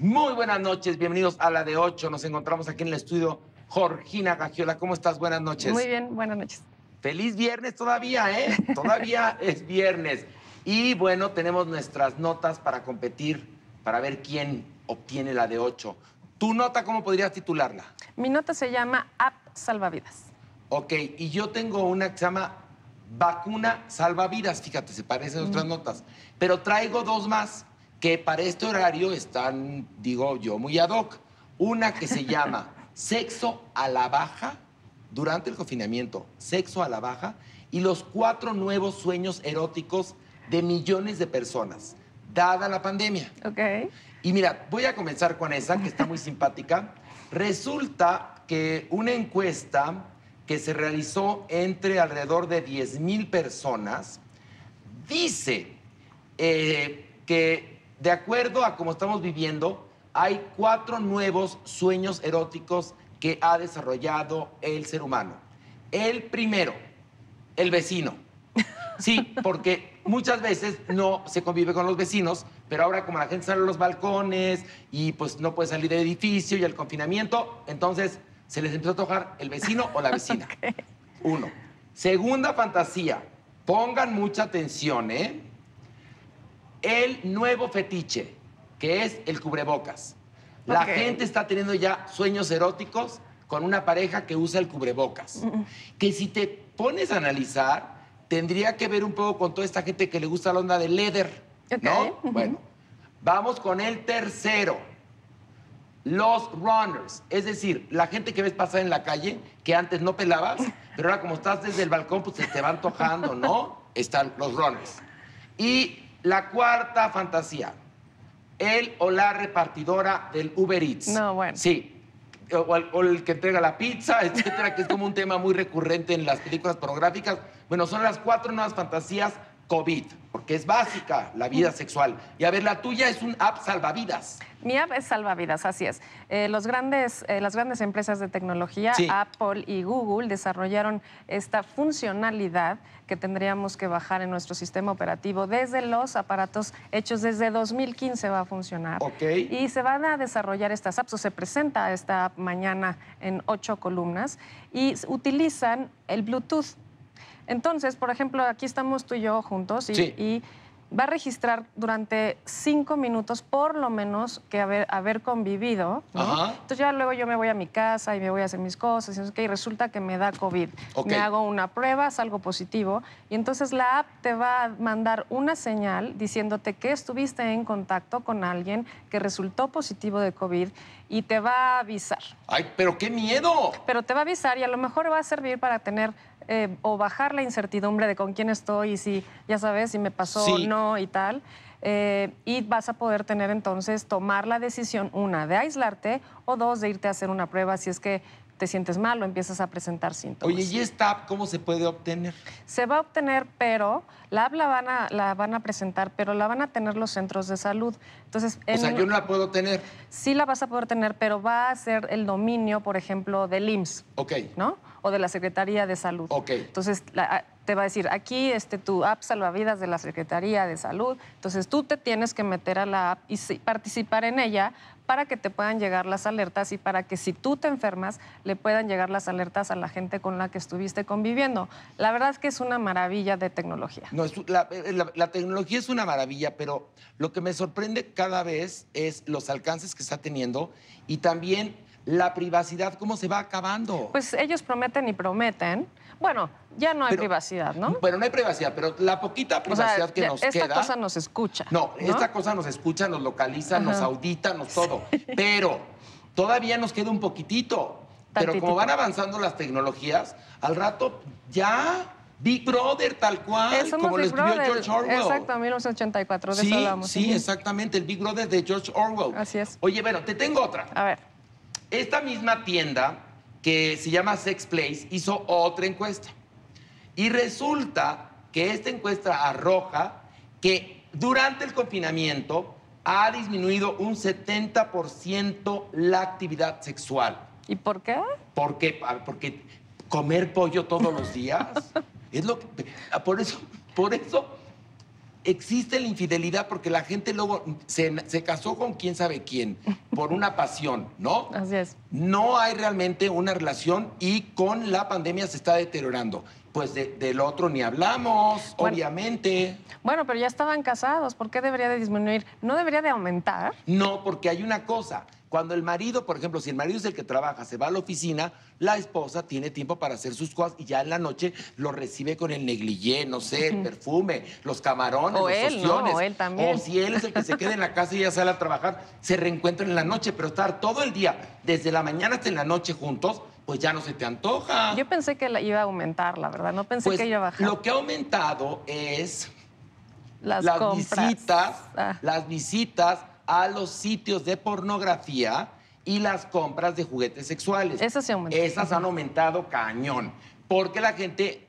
Muy buenas noches, bienvenidos a la de 8. Nos encontramos aquí en el estudio Jorgina Gagiola. ¿Cómo estás? Buenas noches. Muy bien, buenas noches. Feliz viernes todavía, ¿eh? Todavía es viernes. Y bueno, tenemos nuestras notas para competir, para ver quién obtiene la de 8. ¿Tu nota cómo podrías titularla? Mi nota se llama App Salvavidas. Ok, y yo tengo una que se llama Vacuna Salvavidas, fíjate, se parecen nuestras otras notas. Pero traigo dos más que para este horario están, digo yo, muy ad hoc. Una que se llama Sexo a la Baja durante el confinamiento, Sexo a la Baja, y los cuatro nuevos sueños eróticos de millones de personas, dada la pandemia. Ok. Y mira, voy a comenzar con esa, que está muy simpática. Resulta que una encuesta que se realizó entre alrededor de 10 mil personas dice eh, que de acuerdo a cómo estamos viviendo, hay cuatro nuevos sueños eróticos que ha desarrollado el ser humano. El primero, el vecino. Sí, porque muchas veces no se convive con los vecinos, pero ahora como la gente sale a los balcones y pues no puede salir del edificio y el confinamiento, entonces se les empieza a tocar el vecino o la vecina. Uno. Segunda fantasía, pongan mucha atención, ¿eh? el nuevo fetiche, que es el cubrebocas. La gente está teniendo ya sueños eróticos con una pareja que usa el cubrebocas. Que si te pones a analizar, tendría que ver un poco con toda esta gente que le gusta la onda de leather. ¿No? Bueno, vamos con el tercero. Los runners, es decir, la gente que ves pasar en la calle, que antes no pelabas, pero ahora como estás desde el balcón, pues se te va antojando, ¿no? Están los runners. Y la cuarta fantasía, el o la repartidora del Uber Eats. No, bueno. Sí. O el, o el que entrega la pizza, etcétera, que es como un tema muy recurrente en las películas pornográficas. Bueno, son las cuatro nuevas fantasías COVID, porque es básica la vida sexual. Y a ver, la tuya es un app salvavidas. Mi app es salvavidas, así es. Eh, los grandes, eh, las grandes empresas de tecnología, Apple y Google, desarrollaron esta funcionalidad que tendríamos que bajar en nuestro sistema operativo desde los aparatos hechos desde 2015 va a funcionar. Y se van a desarrollar estas apps, o se presenta esta app mañana en ocho columnas, y utilizan el Bluetooth entonces, por ejemplo, aquí estamos tú y yo juntos y, va a registrar durante cinco minutos por lo menos que haber, convivido. Entonces ya luego yo me voy a mi casa y me voy a hacer mis cosas y, resulta que me da COVID. Me hago una prueba, salgo positivo y entonces la app te va a mandar una señal diciéndote que estuviste en contacto con alguien que resultó positivo de COVID y te va a avisar. ¡Ay, pero qué miedo! Pero te va a avisar y a lo mejor va a servir para tener eh, o bajar la incertidumbre de con quién estoy y si, ya sabes, si me pasó o no y tal. Eh, y vas a poder tener entonces tomar la decisión, una, de aislarte o dos, de irte a hacer una prueba si es que te sientes mal o empiezas a presentar síntomas. Oye, ¿y esta app cómo se puede obtener? Se va a obtener, pero la app la van a, la van a presentar, pero la van a tener los centros de salud. Entonces, o sea, yo no la puedo tener. Sí la vas a poder tener, pero va a ser el dominio, por ejemplo, del IMSS. Ok. ¿No? o de la Secretaría de Salud. Entonces, te va a decir, aquí este, tu app salvavidas de la Secretaría de Salud. Entonces tú te tienes que meter a la app y participar en ella para que te puedan llegar las alertas y para que si tú te enfermas le puedan llegar las alertas a la gente con la que estuviste conviviendo. La verdad es que es una maravilla de tecnología. No, es, la eh, tecnología es una maravilla, pero lo que me sorprende cada vez es los alcances que está teniendo y también la privacidad, cómo se va acabando. Pues ellos prometen y prometen. Bueno, ya no hay privacidad, ¿no? Bueno, no hay privacidad, pero la poquita privacidad que nos queda. Esta cosa nos escucha. No, esta cosa nos escucha, nos localiza, nos audita, nos todo. Pero todavía nos queda un poquitito. Pero como van avanzando las tecnologías, al rato ya Big Brother, tal cual, eh, como lo escribió George Orwell. Exacto, 1984, de eso hablamos. Sí, exactamente, el Big Brother de George Orwell. Así es. Oye, bueno, te tengo otra. A ver. Esta misma tienda, que se llama Sex Place, hizo otra encuesta. Y resulta que esta encuesta arroja que durante el confinamiento ha disminuido un 70% la actividad sexual. ¿Y por qué? Porque, ah, porque comer pollo todos los días es lo que... Por eso, por eso existe la infidelidad porque la gente luego se, casó con quién sabe quién, por una pasión, ¿no? Así es. No hay realmente una relación y con la pandemia se está deteriorando. Pues del otro ni hablamos, obviamente. Bueno, pero ya estaban casados, ¿por qué debería de disminuir? ¿No debería de aumentar? No, porque hay una cosa, cuando el marido, por ejemplo, si el marido es el que trabaja, se va a la oficina, la esposa tiene tiempo para hacer sus cosas y ya en la noche lo recibe con el negligé, no sé, el perfume, los camarones, o los él, o él también. O si él es el que se queda en la casa y ya sale a trabajar, se reencuentran en la noche, pero estar todo el día, desde la mañana hasta en la noche juntos, pues ya no se te antoja. Yo pensé que iba a aumentar, la verdad, no pensé pues que iba a bajar. Lo que ha aumentado es las, visitas, ah. las visitas a los sitios de pornografía y las compras de juguetes sexuales. Esas se aumentado. Esas han aumentado cañón, porque la gente,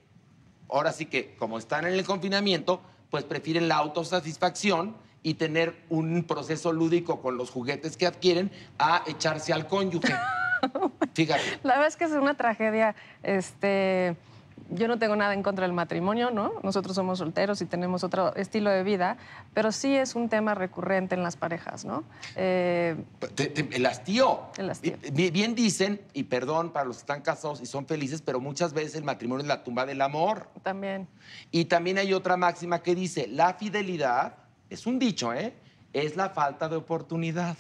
ahora sí que como están en el confinamiento, pues prefieren la autosatisfacción y tener un proceso lúdico con los juguetes que adquieren a echarse al cónyuge. Fíjate. La verdad es que es una tragedia, este yo no tengo nada en contra del matrimonio, ¿no? Nosotros somos solteros y tenemos otro estilo de vida, pero sí es un tema recurrente en las parejas, ¿no? Eh, el hastío. El hastío. Bien, dicen, y perdón para los que están casados y son felices, pero muchas veces el matrimonio es la tumba del amor. También. Y también hay otra máxima que dice, la fidelidad, es un dicho, ¿eh? Es la falta de oportunidad.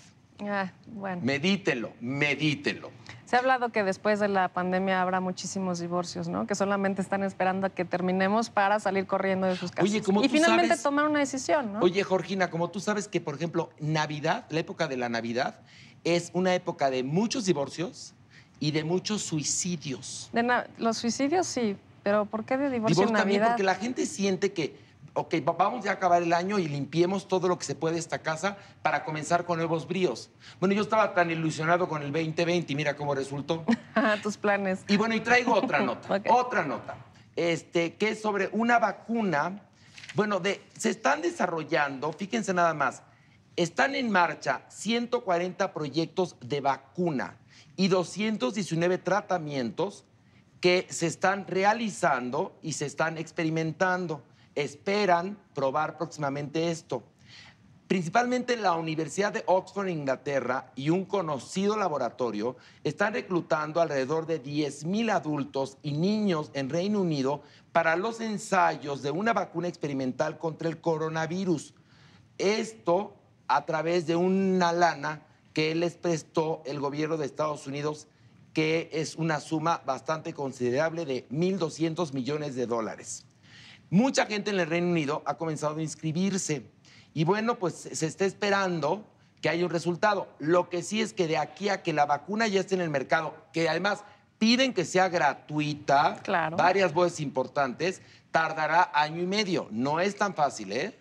Ah, bueno. Medítelo, medítelo. Se ha hablado que después de la pandemia habrá muchísimos divorcios, ¿no? Que solamente están esperando a que terminemos para salir corriendo de sus casas. y finalmente tomar una decisión, ¿no? Oye, Jorgina, como tú sabes que, por ejemplo, Navidad, la época de la Navidad, es una época de muchos divorcios y de muchos suicidios. De los suicidios sí, pero ¿por qué de divorcios También porque la gente siente que ok, vamos a acabar el año y limpiemos todo lo que se puede esta casa para comenzar con nuevos bríos. Bueno, yo estaba tan ilusionado con el 2020 y mira cómo resultó. Ah, tus planes. Y bueno, y traigo otra nota, otra nota, este, que es sobre una vacuna. Bueno, se están desarrollando, fíjense nada más, están en marcha 140 proyectos de vacuna y 219 tratamientos que se están realizando y se están experimentando esperan probar próximamente esto. Principalmente la Universidad de Oxford, Inglaterra, y un conocido laboratorio están reclutando alrededor de 10.000 adultos y niños en Reino Unido para los ensayos de una vacuna experimental contra el coronavirus. Esto a través de una lana que les prestó el gobierno de Estados Unidos, que es una suma bastante considerable de 1.200 millones de dólares. Mucha gente en el Reino Unido ha comenzado a inscribirse y bueno, pues se está esperando que haya un resultado. Lo que sí es que de aquí a que la vacuna ya esté en el mercado, que además piden que sea gratuita, varias voces importantes, tardará año y medio. No es tan fácil, ¿eh?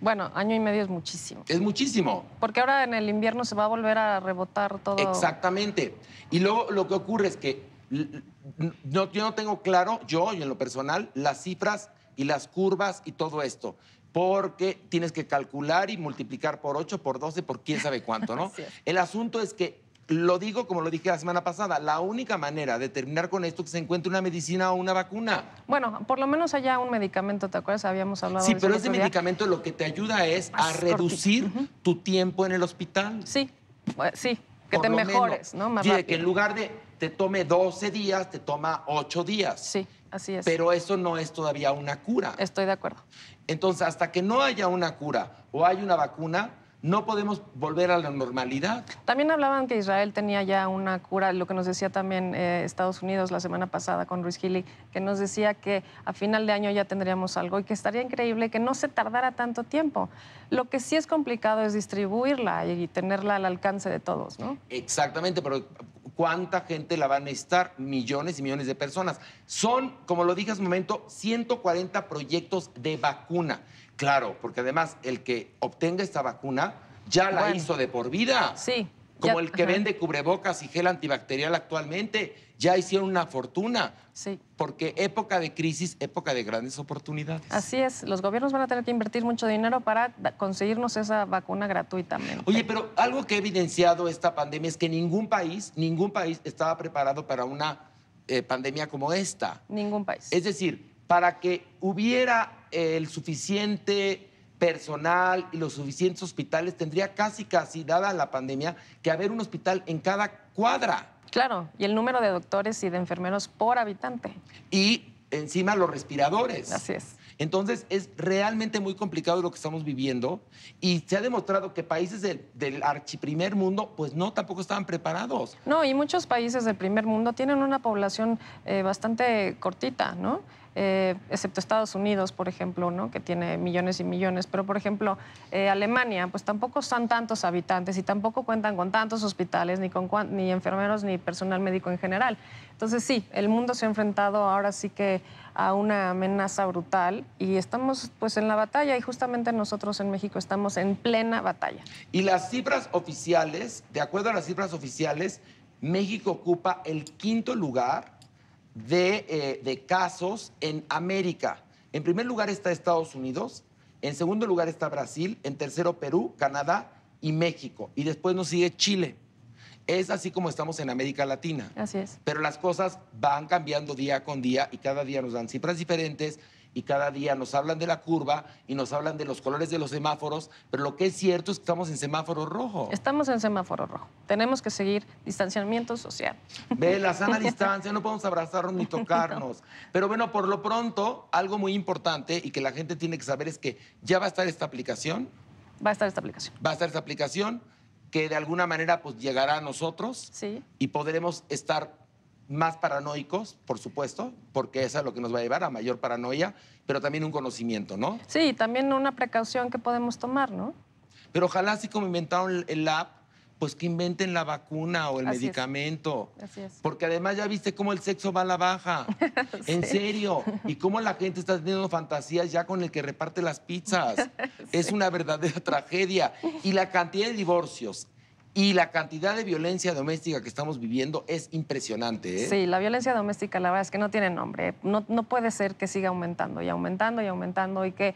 Bueno, año y medio es muchísimo. Es muchísimo. Porque ahora en el invierno se va a volver a rebotar todo. Exactamente. Y luego lo que ocurre es que no, yo no tengo claro, yo y en lo personal, las cifras y las curvas y todo esto porque tienes que calcular y multiplicar por 8, por 12, por quién sabe cuánto, ¿no? El asunto es que, lo digo como lo dije la semana pasada, la única manera de terminar con esto es que se encuentre una medicina o una vacuna. Bueno, por lo menos allá un medicamento, ¿te acuerdas? Habíamos hablado sí, de Sí, pero ese medicamento lo que te ayuda es a reducir tu tiempo en el hospital. Sí, pues, sí, que te mejores, ¿no? Más sí, que en lugar de te tome 12 días, te toma 8 días. Sí. Así es. Pero eso no es todavía una cura. Estoy de acuerdo. Entonces, hasta que no haya una cura o hay una vacuna, no podemos volver a la normalidad. También hablaban que Israel tenía ya una cura, lo que nos decía también eh, Estados Unidos la semana pasada con Ruiz Gili, que nos decía que a final de año ya tendríamos algo y que estaría increíble que no se tardara tanto tiempo. Lo que sí es complicado es distribuirla y tenerla al alcance de todos, ¿no? Exactamente, pero ¿cuánta gente la van a necesitar? Millones y millones de personas. Son, como lo dije hace un momento, 140 proyectos de vacuna. Claro, porque además el que obtenga esta vacuna ya la hizo de por vida. Sí. Como el que vende cubrebocas y gel antibacterial actualmente, ya hicieron una fortuna. Sí. Porque época de crisis, época de grandes oportunidades. Así es, los gobiernos van a tener que invertir mucho dinero para conseguirnos esa vacuna gratuitamente. Oye, pero algo que ha evidenciado esta pandemia es que ningún país, ningún país estaba preparado para una eh, pandemia como esta. Ningún país. Es decir, para que hubiera el suficiente personal y los suficientes hospitales, tendría casi, casi, dada la pandemia, que haber un hospital en cada cuadra. Claro, y el número de doctores y de enfermeros por habitante. Y encima los respiradores. Así es. Entonces es realmente muy complicado lo que estamos viviendo y se ha demostrado que países del, archiprimer mundo pues no tampoco estaban preparados. No, y muchos países del primer mundo tienen una población eh, bastante cortita, ¿no? Eh, excepto Estados Unidos, por ejemplo, ¿no? que tiene millones y millones, pero por ejemplo eh, Alemania, pues tampoco son tantos habitantes y tampoco cuentan con tantos hospitales, ni con ni enfermeros, ni personal médico en general. Entonces sí, el mundo se ha enfrentado ahora sí que a una amenaza brutal y estamos pues en la batalla y justamente nosotros en México estamos en plena batalla. Y las cifras oficiales, de acuerdo a las cifras oficiales, México ocupa el quinto lugar eh, de, casos en América. En primer lugar está Estados Unidos, en segundo lugar está Brasil, en tercero Perú, Canadá y México. Y después nos sigue Chile. Es así como estamos en América Latina. Así es. Pero las cosas van cambiando día con día y cada día nos dan cifras diferentes y cada día nos hablan de la curva y nos hablan de los colores de los semáforos, pero lo que es cierto es que estamos en semáforo rojo. Estamos en semáforo rojo. Tenemos que seguir distanciamiento social. Ve, la sana distancia, no podemos abrazarnos ni tocarnos. Pero bueno, por lo pronto, algo muy importante y que la gente tiene que saber es que ya va a estar esta aplicación. Va a estar esta aplicación. Va a estar esta aplicación que de alguna manera pues llegará a nosotros y podremos estar más paranoicos, por supuesto, porque eso es lo que nos va a llevar a mayor paranoia, pero también un conocimiento, ¿no? Sí, también una precaución que podemos tomar, ¿no? Pero ojalá así como inventaron el app, pues que inventen la vacuna o el medicamento. Así es. Porque además ya viste cómo el sexo va a la baja. En serio. Y cómo la gente está teniendo fantasías ya con el que reparte las pizzas. Es una verdadera tragedia. Y la cantidad de divorcios y la cantidad de violencia doméstica que estamos viviendo es impresionante. ¿eh? Sí, la violencia doméstica la verdad es que no tiene nombre. No, puede ser que siga aumentando y aumentando y aumentando y que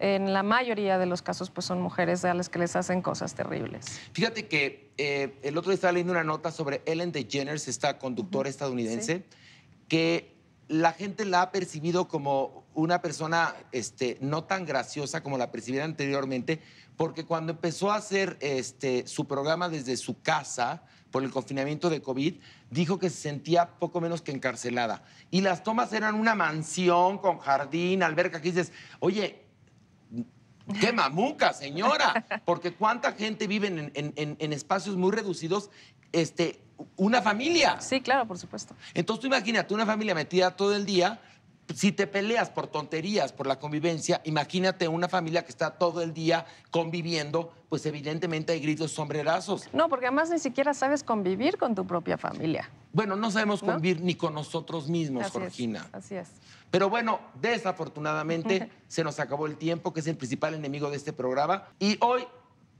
en la mayoría de los casos pues son mujeres a las que les hacen cosas terribles. Fíjate que eh, el otro día estaba leyendo una nota sobre Ellen DeGeneres, esta conductora estadounidense, que la gente la ha percibido como una persona este, no tan graciosa como la percibiera anteriormente, porque cuando empezó a hacer este, su programa desde su casa por el confinamiento de COVID, dijo que se sentía poco menos que encarcelada. Y las tomas eran una mansión con jardín, alberca, que dices, oye, ¡Qué mamuca, señora! Porque cuánta gente vive en, espacios muy reducidos, este, una familia. Sí, claro, por supuesto. Entonces tú imagínate una familia metida todo el día si te peleas por tonterías, por la convivencia, imagínate una familia que está todo el día conviviendo, pues evidentemente hay gritos sombrerazos. No, porque además ni siquiera sabes convivir con tu propia familia. Bueno, no sabemos convivir ni con nosotros mismos, Jorgina. así es. Pero bueno, desafortunadamente se nos acabó el tiempo, que es el principal enemigo de este programa. Y hoy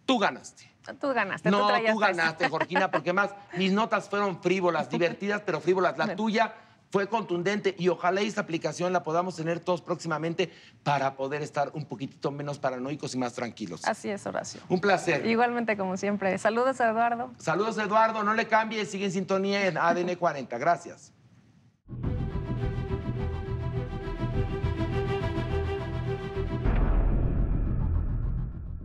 tú ganaste. Tú ganaste. No, tú, ganaste, Jorgina, porque más mis notas fueron frívolas, divertidas, pero frívolas. La tuya fue contundente y ojalá esta aplicación la podamos tener todos próximamente para poder estar un poquitito menos paranoicos y más tranquilos. Así es, Horacio. Un placer. Igualmente, como siempre. Saludos, a Eduardo. Saludos, Eduardo. No le cambie, sigue en sintonía en ADN 40. Gracias.